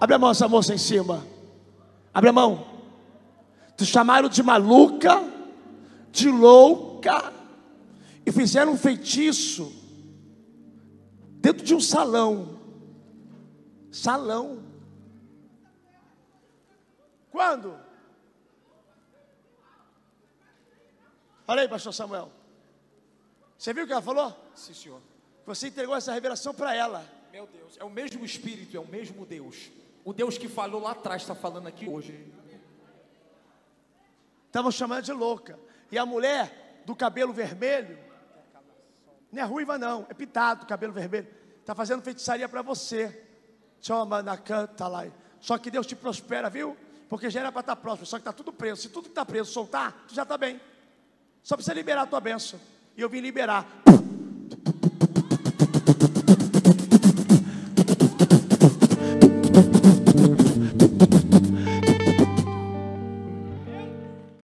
Abre a mão essa moça em cima. Abre a mão. Te chamaram de maluca, de louca, e fizeram um feitiço dentro de um salão. Salão. Quando? Olha aí, pastor Samuel. Você viu o que ela falou? Sim, senhor. Você entregou essa revelação para ela. Meu Deus, é o mesmo Espírito, é o mesmo Deus. O Deus que falou lá atrás está falando aqui hoje. Estamos chamando de louca. E a mulher do cabelo vermelho, não é ruiva não, é pitado, cabelo vermelho, está fazendo feitiçaria para você. na canta lá. Só que Deus te prospera, viu? Porque já era para estar tá próximo, só que está tudo preso. Se tudo que está preso soltar, tu já está bem. Só precisa liberar a tua bênção. E eu vim liberar.